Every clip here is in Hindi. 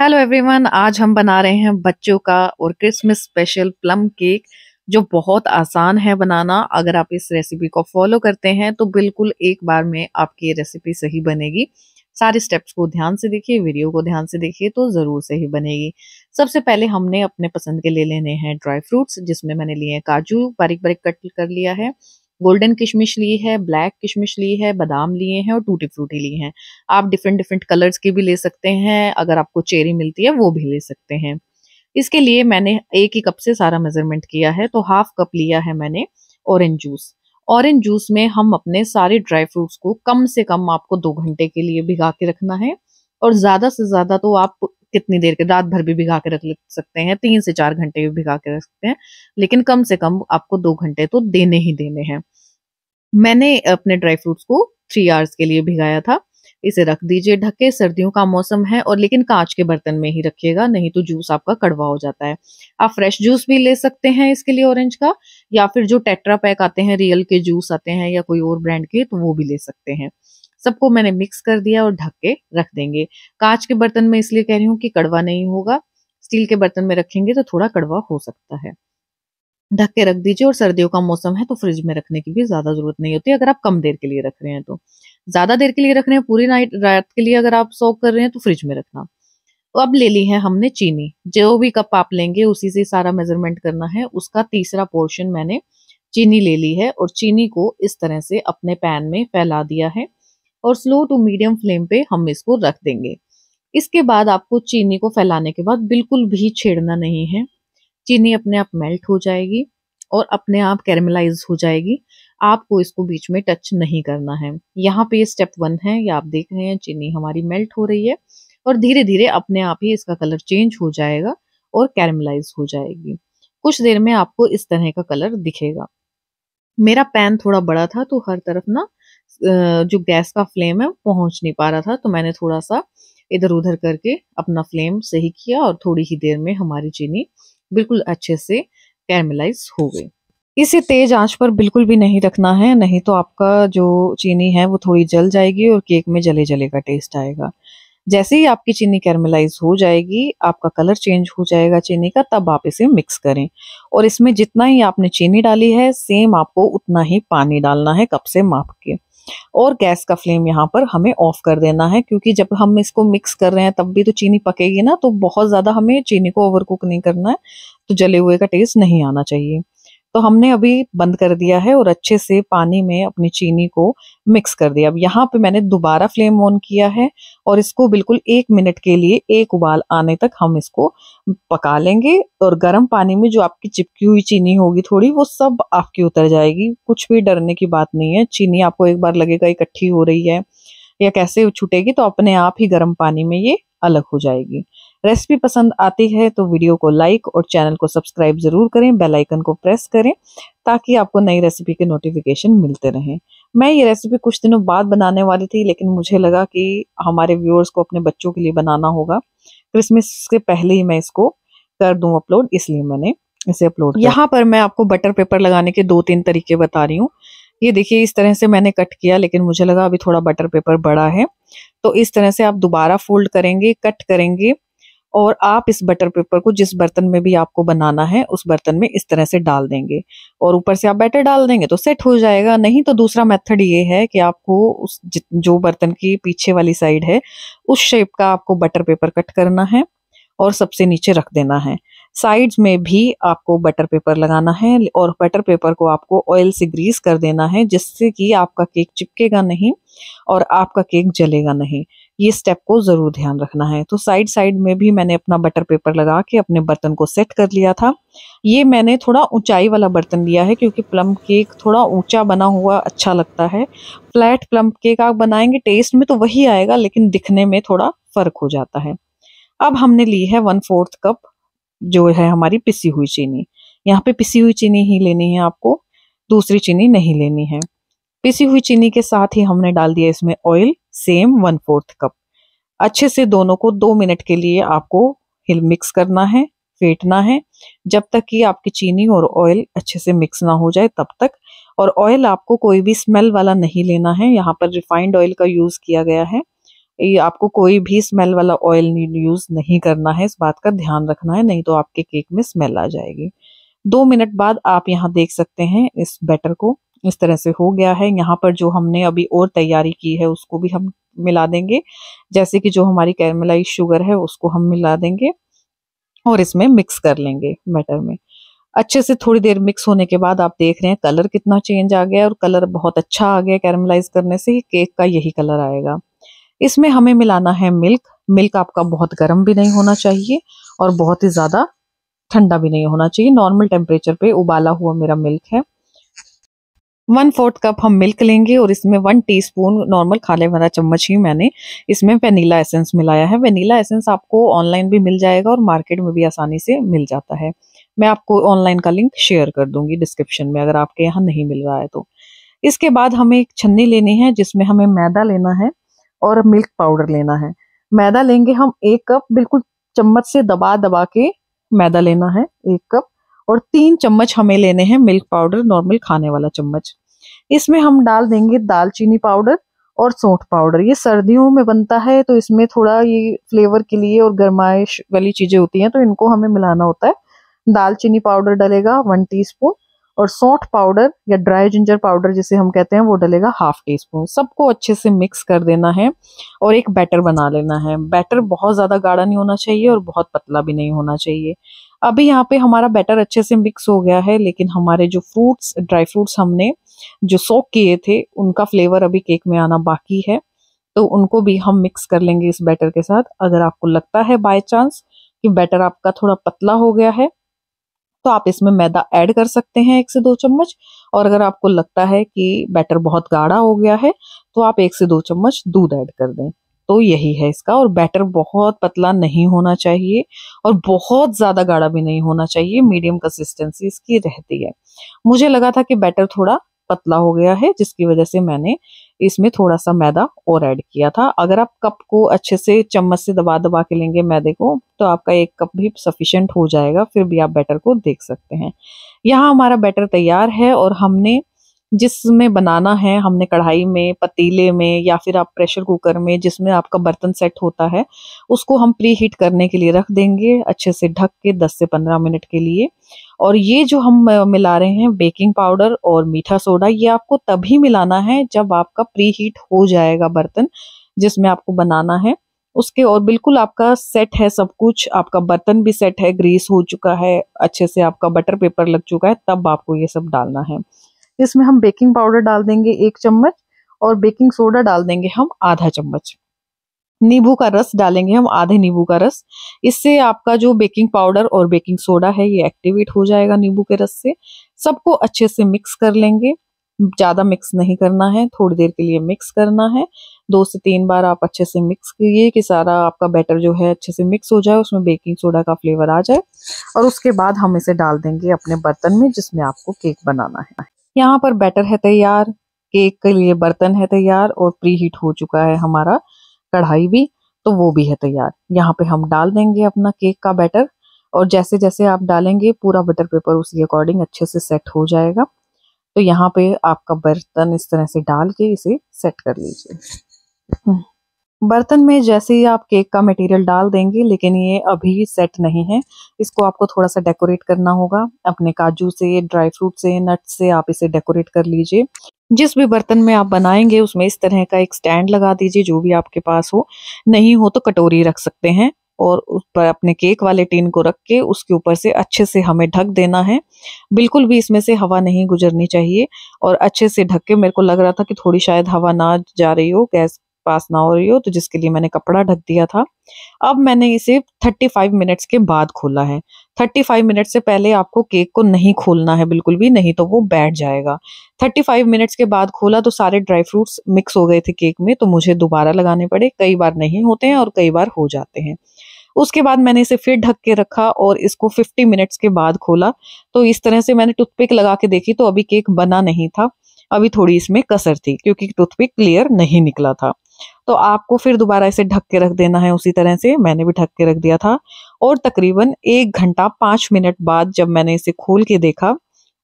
हेलो एवरीवन आज हम बना रहे हैं बच्चों का और क्रिसमस स्पेशल प्लम केक जो बहुत आसान है बनाना अगर आप इस रेसिपी को फॉलो करते हैं तो बिल्कुल एक बार में आपकी ये रेसिपी सही बनेगी सारे स्टेप्स को ध्यान से देखिए वीडियो को ध्यान से देखिए तो ज़रूर सही बनेगी सबसे पहले हमने अपने पसंद के ले लेने हैं ड्राई फ्रूट्स जिसमें मैंने लिए हैं काजू बारीक बारीक कट कर लिया है गोल्डन किशमिश ली है ब्लैक किशमिश ली है बादाम लिए हैं और टूटी फ्रूटी लिए हैं आप डिफरेंट डिफरेंट कलर्स की भी ले सकते हैं अगर आपको चेरी मिलती है वो भी ले सकते हैं इसके लिए मैंने एक ही कप से सारा मेजरमेंट किया है तो हाफ कप लिया है मैंने ऑरेंज जूस ऑरेंज जूस में हम अपने सारे ड्राई फ्रूट्स को कम से कम आपको दो घंटे के लिए भिगा के रखना है और ज़्यादा से ज़्यादा तो आप कितनी देर के रात भर भी भिगा के रख सकते हैं तीन से चार घंटे भी भिगा के रख सकते हैं लेकिन कम से कम आपको दो घंटे तो देने ही देने हैं मैंने अपने ड्राई फ्रूट्स को थ्री आवर्स के लिए भिगाया था इसे रख दीजिए ढके सर्दियों का मौसम है और लेकिन कांच के बर्तन में ही रखिएगा नहीं तो जूस आपका कड़वा हो जाता है आप फ्रेश जूस भी ले सकते हैं इसके लिए ऑरेंज का या फिर जो टेट्रा पैक आते हैं रियल के जूस आते हैं या कोई और ब्रांड के तो वो भी ले सकते हैं सबको मैंने मिक्स कर दिया और ढक के रख देंगे कांच के बर्तन में इसलिए कह रही हूँ कि कड़वा नहीं होगा स्टील के बर्तन में रखेंगे तो थोड़ा कड़वा हो सकता है ढक के रख दीजिए और सर्दियों का मौसम है तो फ्रिज में रखने की भी ज्यादा जरूरत नहीं होती अगर आप कम देर के लिए रख रहे हैं तो ज्यादा देर के लिए रख रहे हैं पूरी नाइट रात के लिए अगर आप सो कर रहे हैं तो फ्रिज में रखना तो अब ले ली है हमने चीनी जो भी कप आप लेंगे उसी से सारा मेजरमेंट करना है उसका तीसरा पोर्शन मैंने चीनी ले ली है और चीनी को इस तरह से अपने पैन में फैला दिया है और स्लो टू मीडियम फ्लेम पे हम इसको रख देंगे इसके बाद आपको चीनी को फैलाने के बाद बिल्कुल भी छेड़ना नहीं है चीनी अपने आप मेल्ट हो जाएगी और अपने आप कैरमलाइज हो जाएगी आपको इसको बीच में टच नहीं करना है यहाँ पे स्टेप वन है या आप देख रहे हैं चीनी हमारी मेल्ट हो रही है और धीरे धीरे अपने आप ही इसका कलर चेंज हो जाएगा और कैरमलाइज हो जाएगी कुछ देर में आपको इस तरह का कलर दिखेगा मेरा पैन थोड़ा बड़ा था तो हर तरफ ना जो गैस का फ्लेम है वो पहुंच नहीं पा रहा था तो मैंने थोड़ा सा इधर उधर करके अपना फ्लेम सही किया और थोड़ी ही देर में हमारी चीनी बिल्कुल अच्छे से कैरमलाइज हो गई इसे तेज आंच पर बिल्कुल भी नहीं रखना है नहीं तो आपका जो चीनी है वो थोड़ी जल जाएगी और केक में जले जले का टेस्ट आएगा जैसे ही आपकी चीनी कैरमलाइज हो जाएगी आपका कलर चेंज हो जाएगा चीनी का तब आप इसे मिक्स करें और इसमें जितना ही आपने चीनी डाली है सेम आपको उतना ही पानी डालना है कप से माप के और गैस का फ्लेम यहाँ पर हमें ऑफ कर देना है क्योंकि जब हम इसको मिक्स कर रहे हैं तब भी तो चीनी पकेगी ना तो बहुत ज़्यादा हमें चीनी को ओवर कुक नहीं करना है तो जले हुए का टेस्ट नहीं आना चाहिए तो हमने अभी बंद कर दिया है और अच्छे से पानी में अपनी चीनी को मिक्स कर दिया अब यहाँ पे मैंने दोबारा फ्लेम ऑन किया है और इसको बिल्कुल एक मिनट के लिए एक उबाल आने तक हम इसको पका लेंगे और गर्म पानी में जो आपकी चिपकी हुई चीनी होगी थोड़ी वो सब आपकी उतर जाएगी कुछ भी डरने की बात नहीं है चीनी आपको एक बार लगेगा इकट्ठी हो रही है या कैसे छूटेगी तो अपने आप ही गर्म पानी में ये अलग हो जाएगी रेसिपी पसंद आती है तो वीडियो को लाइक और चैनल को सब्सक्राइब जरूर करें बेल आइकन को प्रेस करें ताकि आपको नई रेसिपी के नोटिफिकेशन मिलते रहें मैं ये रेसिपी कुछ दिनों बाद बनाने वाली थी लेकिन मुझे लगा कि हमारे व्यूअर्स को अपने बच्चों के लिए बनाना होगा क्रिसमस के पहले ही मैं इसको कर दूँ अपलोड इसलिए मैंने इसे अपलोड यहाँ पर मैं आपको बटर पेपर लगाने के दो तीन तरीके बता रही हूँ ये देखिए इस तरह से मैंने कट किया लेकिन मुझे लगा अभी थोड़ा बटर पेपर बड़ा है तो इस तरह से आप दोबारा फोल्ड करेंगे कट करेंगे और आप इस बटर पेपर को जिस बर्तन में भी आपको बनाना है उस बर्तन में इस तरह से डाल देंगे और ऊपर से आप बैटर डाल देंगे तो सेट हो जाएगा नहीं तो दूसरा मेथड ये है कि आपको उस जो बर्तन की पीछे वाली साइड है उस शेप का आपको बटर पेपर कट करना है और सबसे नीचे रख देना है साइड्स में भी आपको बटर पेपर लगाना है और बटर पेपर को आपको ऑयल से ग्रीस कर देना है जिससे कि आपका केक चिपकेगा नहीं और आपका केक जलेगा नहीं ये स्टेप को ज़रूर ध्यान रखना है तो साइड साइड में भी मैंने अपना बटर पेपर लगा के अपने बर्तन को सेट कर लिया था ये मैंने थोड़ा ऊंचाई वाला बर्तन लिया है क्योंकि प्लम केक थोड़ा ऊंचा बना हुआ अच्छा लगता है फ्लैट प्लम केक आप बनाएंगे टेस्ट में तो वही आएगा लेकिन दिखने में थोड़ा फ़र्क हो जाता है अब हमने ली है वन फोर्थ कप जो है हमारी पिसी हुई चीनी यहाँ पे पिसी हुई चीनी ही लेनी है आपको दूसरी चीनी नहीं लेनी है पिसी हुई चीनी के साथ ही हमने डाल दिया इसमें oil same one fourth cup अच्छे से दोनों को दो मिनट के लिए आपको हिल मिक्स करना है फेंटना है जब तक कि आपकी चीनी और ऑयल अच्छे से मिक्स ना हो जाए तब तक और ऑयल आपको कोई भी स्मेल वाला नहीं लेना है यहाँ पर रिफाइंड ऑयल का यूज़ किया गया है ये आपको कोई भी स्मेल वाला ऑयल यूज़ नहीं करना है इस बात का ध्यान रखना है नहीं तो आपके केक में स्मेल आ जाएगी दो मिनट बाद आप यहाँ देख सकते हैं इस बैटर को इस तरह से हो गया है यहाँ पर जो हमने अभी और तैयारी की है उसको भी हम मिला देंगे जैसे कि जो हमारी कैरमलाइज शुगर है उसको हम मिला देंगे और इसमें मिक्स कर लेंगे बैटर में अच्छे से थोड़ी देर मिक्स होने के बाद आप देख रहे हैं कलर कितना चेंज आ गया और कलर बहुत अच्छा आ गया कैरमलाइज करने से केक का यही कलर आएगा इसमें हमें मिलाना है मिल्क मिल्क आपका बहुत गर्म भी नहीं होना चाहिए और बहुत ही ज़्यादा ठंडा भी नहीं होना चाहिए नॉर्मल टेम्परेचर पे उबाला हुआ मेरा मिल्क है वन फोर्थ कप हम मिल्क लेंगे और इसमें वन टीस्पून नॉर्मल खाने वाला चम्मच ही मैंने इसमें वेनीला एसेंस मिलाया है वेनीला एसेंस आपको ऑनलाइन भी मिल जाएगा और मार्केट में भी आसानी से मिल जाता है मैं आपको ऑनलाइन का लिंक शेयर कर दूंगी डिस्क्रिप्शन में अगर आपके यहाँ नहीं मिल रहा है तो इसके बाद हमें एक छन्नी लेनी है जिसमें हमें मैदा लेना है और मिल्क पाउडर लेना है मैदा लेंगे हम एक कप बिल्कुल चम्मच से दबा दबा के मैदा लेना है एक कप और तीन चम्मच हमें लेने हैं मिल्क पाउडर नॉर्मल खाने वाला चम्मच इसमें हम डाल देंगे दालचीनी पाउडर और सौंठ पाउडर ये सर्दियों में बनता है तो इसमें थोड़ा ये फ्लेवर के लिए और गर्माइश वाली चीज़ें होती हैं तो इनको हमें मिलाना होता है दालचीनी पाउडर डलेगा वन टीस्पून और सौंठ पाउडर या ड्राई जिंजर पाउडर जिसे हम कहते हैं वो डलेगा हाफ टी स्पून सबको अच्छे से मिक्स कर देना है और एक बैटर बना लेना है बैटर बहुत ज़्यादा गाढ़ा नहीं होना चाहिए और बहुत पतला भी नहीं होना चाहिए अभी यहाँ पे हमारा बैटर अच्छे से मिक्स हो गया है लेकिन हमारे जो फ्रूट्स ड्राई फ्रूट्स हमने जो सोक किए थे उनका फ्लेवर अभी केक में आना बाकी है तो उनको भी हम मिक्स कर लेंगे इस बैटर के साथ अगर आपको लगता है बाय चांस कि बैटर आपका थोड़ा पतला हो गया है तो आप इसमें मैदा ऐड कर सकते हैं एक से दो चम्मच और अगर आपको लगता है कि बैटर बहुत गाढ़ा हो गया है तो आप एक से दो चम्मच दूध ऐड कर दें तो यही है इसका और बैटर बहुत पतला नहीं होना चाहिए और बहुत ज़्यादा गाढ़ा भी नहीं होना चाहिए मीडियम कंसिस्टेंसी इसकी रहती है मुझे लगा था कि बैटर थोड़ा पतला हो गया है जिसकी वजह से मैंने इसमें थोड़ा सा मैदा और ऐड किया था अगर आप कप को अच्छे से चम्मच से दबा दबा के लेंगे मैदे को तो आपका एक कप भी सफिशेंट हो जाएगा फिर भी आप बैटर को देख सकते हैं यहाँ हमारा बैटर तैयार है और हमने जिसमें बनाना है हमने कढ़ाई में पतीले में या फिर आप प्रेशर कुकर में जिसमें आपका बर्तन सेट होता है उसको हम प्री हीट करने के लिए रख देंगे अच्छे से ढक के 10 से 15 मिनट के लिए और ये जो हम मिला रहे हैं बेकिंग पाउडर और मीठा सोडा ये आपको तभी मिलाना है जब आपका प्री हीट हो जाएगा बर्तन जिसमें आपको बनाना है उसके और बिल्कुल आपका सेट है सब कुछ आपका बर्तन भी सेट है ग्रीस हो चुका है अच्छे से आपका बटर पेपर लग चुका है तब आपको ये सब डालना है इसमें हम बेकिंग पाउडर डाल देंगे एक चम्मच और बेकिंग सोडा डाल देंगे हम आधा चम्मच नींबू का रस डालेंगे हम आधे नींबू का रस इससे आपका जो बेकिंग पाउडर और बेकिंग सोडा है ये एक्टिवेट हो जाएगा नींबू के रस से सबको अच्छे से मिक्स कर लेंगे ज़्यादा मिक्स नहीं करना है थोड़ी देर के लिए मिक्स करना है दो से तीन बार आप अच्छे से मिक्स करिए कि सारा आपका बैटर जो है अच्छे से मिक्स हो जाए उसमें बेकिंग सोडा का फ्लेवर आ जाए और उसके बाद हम इसे डाल देंगे अपने बर्तन में जिसमें आपको केक बनाना है यहाँ पर बैटर है तैयार केक के लिए बर्तन है तैयार और प्री हीट हो चुका है हमारा कढ़ाई भी तो वो भी है तैयार यहाँ पे हम डाल देंगे अपना केक का बैटर और जैसे जैसे आप डालेंगे पूरा बटर पेपर उसके अकॉर्डिंग अच्छे से सेट हो जाएगा तो यहाँ पे आपका बर्तन इस तरह से डाल के इसे सेट कर लीजिए हम्म। बर्तन में जैसे ही आप केक का मटेरियल डाल देंगे लेकिन ये अभी सेट नहीं है इसको आपको थोड़ा सा डेकोरेट करना होगा अपने काजू से ड्राई फ्रूट से नट से आप इसे डेकोरेट कर लीजिए जिस भी बर्तन में आप बनाएंगे उसमें इस तरह का एक स्टैंड लगा दीजिए जो भी आपके पास हो नहीं हो तो कटोरी रख सकते हैं और उस पर अपने केक वाले टीन को रख के उसके ऊपर से अच्छे से हमें ढक देना है बिल्कुल भी इसमें से हवा नहीं गुजरनी चाहिए और अच्छे से ढक के मेरे को लग रहा था कि थोड़ी शायद हवा ना जा रही हो गैस पास ना हो रही हो तो जिसके लिए मैंने कपड़ा ढक दिया था अब मैंने इसे 35 मिनट्स के बाद खोला है 35 मिनट से पहले आपको केक को नहीं खोलना है बिल्कुल भी नहीं तो वो बैठ जाएगा 35 मिनट्स के बाद खोला तो सारे ड्राई फ्रूट्स मिक्स हो गए थे केक में तो मुझे दोबारा लगाने पड़े कई बार नहीं होते हैं और कई बार हो जाते हैं उसके बाद मैंने इसे फिर ढक के रखा और इसको 50 मिनट्स के बाद खोला तो इस तरह से मैंने टूथपिक लगा के देखी तो अभी केक बना नहीं था अभी थोड़ी इसमें कसर थी क्योंकि टूथपिक क्लियर नहीं निकला था तो आपको फिर दोबारा इसे ढक के रख देना है उसी तरह से मैंने भी ढक के रख दिया था और तकरीबन एक घंटा पाँच मिनट बाद जब मैंने इसे खोल के देखा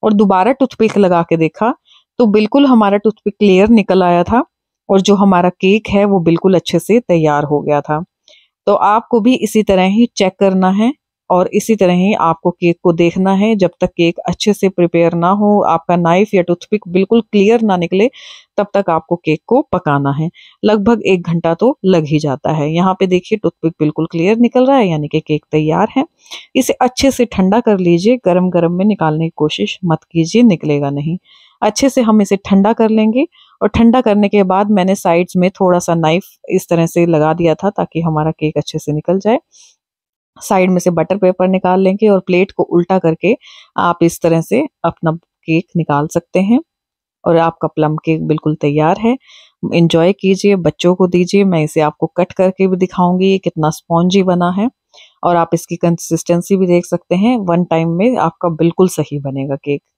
और दोबारा टूथपिक लगा के देखा तो बिल्कुल हमारा टूथपिक क्लियर निकल आया था और जो हमारा केक है वो बिल्कुल अच्छे से तैयार हो गया था तो आपको भी इसी तरह ही चेक करना है और इसी तरह ही आपको केक को देखना है जब तक केक अच्छे से प्रिपेयर ना हो आपका नाइफ या टूथपिक बिल्कुल क्लियर ना निकले तब तक आपको केक को पकाना है लगभग एक घंटा तो लग ही जाता है यहाँ पे देखिए टूथपिक बिल्कुल क्लियर निकल रहा है यानी कि केक तैयार है इसे अच्छे से ठंडा कर लीजिए गर्म गर्म में निकालने की कोशिश मत कीजिए निकलेगा नहीं अच्छे से हम इसे ठंडा कर लेंगे और ठंडा करने के बाद मैंने साइड्स में थोड़ा सा नाइफ इस तरह से लगा दिया था ताकि हमारा केक अच्छे से निकल जाए साइड में से बटर पेपर निकाल लेंगे और प्लेट को उल्टा करके आप इस तरह से अपना केक निकाल सकते हैं और आपका प्लम केक बिल्कुल तैयार है इंजॉय कीजिए बच्चों को दीजिए मैं इसे आपको कट करके भी दिखाऊंगी ये कितना स्पॉन्जी बना है और आप इसकी कंसिस्टेंसी भी देख सकते हैं वन टाइम में आपका बिल्कुल सही बनेगा केक